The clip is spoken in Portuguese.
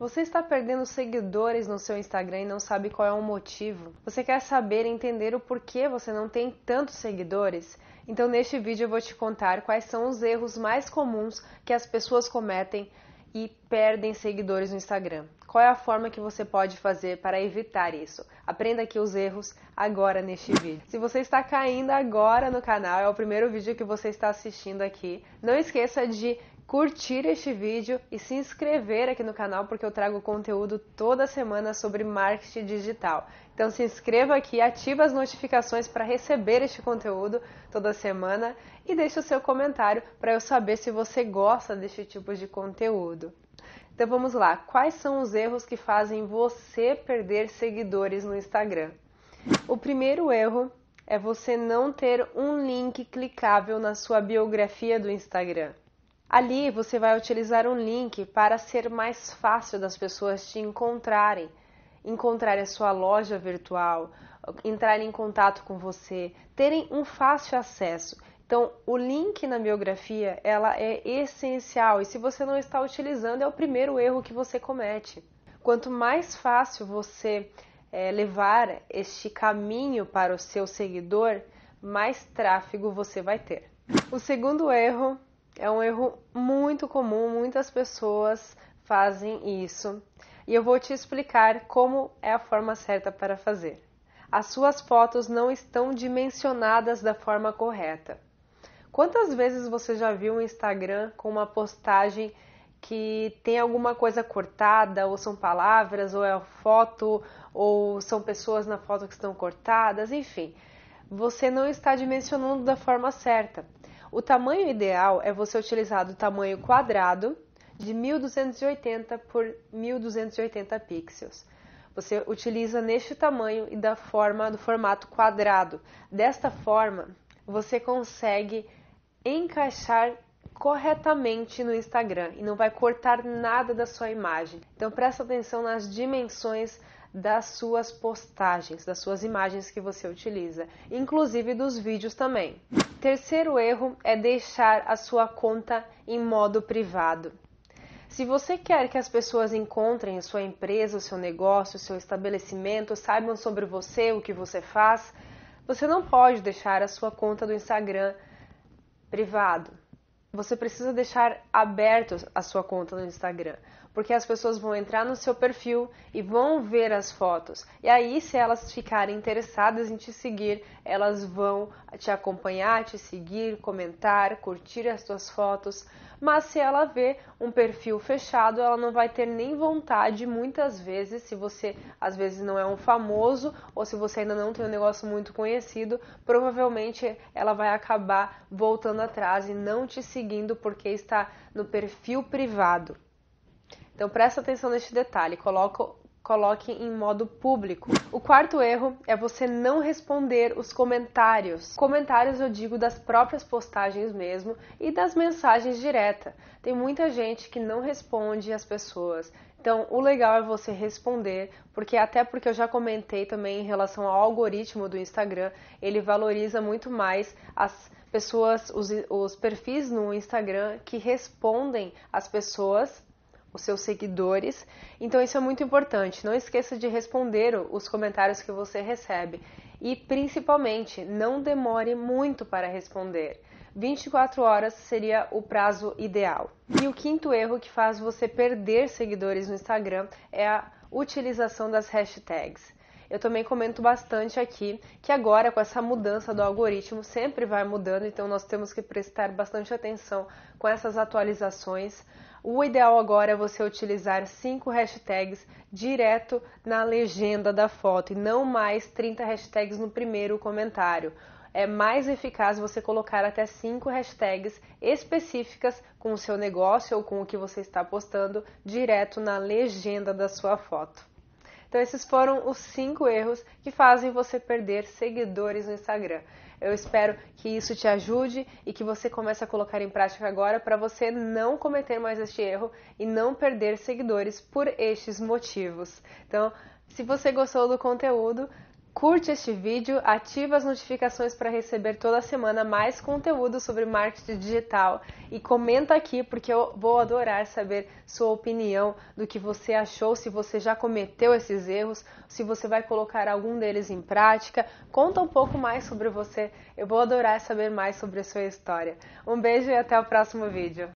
Você está perdendo seguidores no seu Instagram e não sabe qual é o motivo? Você quer saber e entender o porquê você não tem tantos seguidores? Então, neste vídeo, eu vou te contar quais são os erros mais comuns que as pessoas cometem e perdem seguidores no Instagram. Qual é a forma que você pode fazer para evitar isso? Aprenda aqui os erros agora neste vídeo. Se você está caindo agora no canal, é o primeiro vídeo que você está assistindo aqui, não esqueça de curtir este vídeo e se inscrever aqui no canal porque eu trago conteúdo toda semana sobre marketing digital. Então se inscreva aqui, ative as notificações para receber este conteúdo toda semana e deixe o seu comentário para eu saber se você gosta deste tipo de conteúdo. Então vamos lá, quais são os erros que fazem você perder seguidores no Instagram? O primeiro erro é você não ter um link clicável na sua biografia do Instagram. Ali você vai utilizar um link para ser mais fácil das pessoas te encontrarem, encontrar a sua loja virtual, entrarem em contato com você, terem um fácil acesso. Então, o link na biografia, ela é essencial e se você não está utilizando, é o primeiro erro que você comete. Quanto mais fácil você é, levar este caminho para o seu seguidor, mais tráfego você vai ter. O segundo erro é um erro muito comum, muitas pessoas fazem isso. E eu vou te explicar como é a forma certa para fazer. As suas fotos não estão dimensionadas da forma correta. Quantas vezes você já viu um Instagram com uma postagem que tem alguma coisa cortada, ou são palavras, ou é foto, ou são pessoas na foto que estão cortadas, enfim. Você não está dimensionando da forma certa. O tamanho ideal é você utilizar do tamanho quadrado de 1280 por 1280 pixels. Você utiliza neste tamanho e da forma do formato quadrado. Desta forma, você consegue encaixar corretamente no Instagram e não vai cortar nada da sua imagem. Então presta atenção nas dimensões das suas postagens, das suas imagens que você utiliza, inclusive dos vídeos também. Terceiro erro é deixar a sua conta em modo privado. Se você quer que as pessoas encontrem a sua empresa, o seu negócio, o seu estabelecimento, saibam sobre você, o que você faz, você não pode deixar a sua conta do Instagram privado você precisa deixar aberto a sua conta no Instagram, porque as pessoas vão entrar no seu perfil e vão ver as fotos. E aí, se elas ficarem interessadas em te seguir, elas vão te acompanhar, te seguir, comentar, curtir as suas fotos mas se ela vê um perfil fechado, ela não vai ter nem vontade, muitas vezes, se você às vezes não é um famoso ou se você ainda não tem um negócio muito conhecido, provavelmente ela vai acabar voltando atrás e não te seguindo porque está no perfil privado. Então presta atenção neste detalhe, coloca coloque em modo público. O quarto erro é você não responder os comentários. Comentários eu digo das próprias postagens mesmo e das mensagens direta. Tem muita gente que não responde as pessoas. Então, o legal é você responder, porque até porque eu já comentei também em relação ao algoritmo do Instagram, ele valoriza muito mais as pessoas, os, os perfis no Instagram que respondem as pessoas os seus seguidores. Então isso é muito importante. Não esqueça de responder os comentários que você recebe e principalmente não demore muito para responder. 24 horas seria o prazo ideal. E o quinto erro que faz você perder seguidores no Instagram é a utilização das hashtags. Eu também comento bastante aqui que agora com essa mudança do algoritmo sempre vai mudando, então nós temos que prestar bastante atenção com essas atualizações. O ideal agora é você utilizar cinco hashtags direto na legenda da foto e não mais 30 hashtags no primeiro comentário. É mais eficaz você colocar até cinco hashtags específicas com o seu negócio ou com o que você está postando direto na legenda da sua foto. Então, esses foram os cinco erros que fazem você perder seguidores no Instagram. Eu espero que isso te ajude e que você comece a colocar em prática agora para você não cometer mais este erro e não perder seguidores por estes motivos. Então, se você gostou do conteúdo, Curte este vídeo, ativa as notificações para receber toda semana mais conteúdo sobre marketing digital e comenta aqui porque eu vou adorar saber sua opinião do que você achou, se você já cometeu esses erros, se você vai colocar algum deles em prática. Conta um pouco mais sobre você, eu vou adorar saber mais sobre a sua história. Um beijo e até o próximo vídeo.